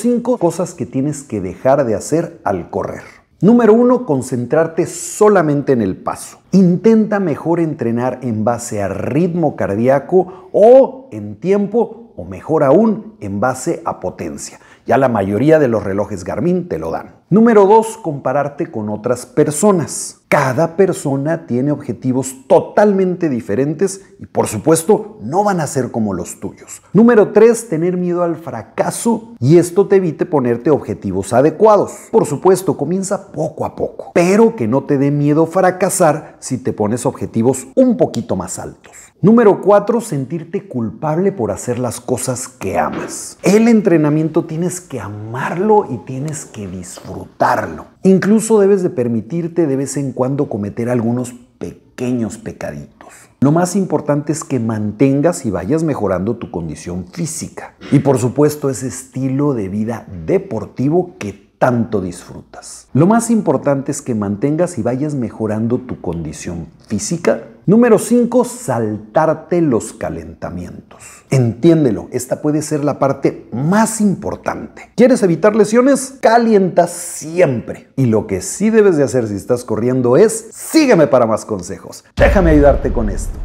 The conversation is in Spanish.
5 cosas que tienes que dejar de hacer al correr. Número 1 concentrarte solamente en el paso. Intenta mejor entrenar en base a ritmo cardíaco o en tiempo o mejor aún en base a potencia. Ya la mayoría de los relojes Garmin te lo dan. Número 2, compararte con otras personas. Cada persona tiene objetivos totalmente diferentes y por supuesto no van a ser como los tuyos. Número 3, tener miedo al fracaso y esto te evite ponerte objetivos adecuados. Por supuesto, comienza poco a poco, pero que no te dé miedo fracasar si te pones objetivos un poquito más altos. Número 4, sentirte culpable por hacer las cosas que amas. El entrenamiento tiene que amarlo y tienes que disfrutarlo. Incluso debes de permitirte de vez en cuando cometer algunos pequeños pecaditos. Lo más importante es que mantengas y vayas mejorando tu condición física y por supuesto ese estilo de vida deportivo que tanto disfrutas. Lo más importante es que mantengas y vayas mejorando tu condición física. Número 5, saltarte los calentamientos. Entiéndelo, esta puede ser la parte más importante. ¿Quieres evitar lesiones? Calienta siempre. Y lo que sí debes de hacer si estás corriendo es, sígueme para más consejos. Déjame ayudarte con esto.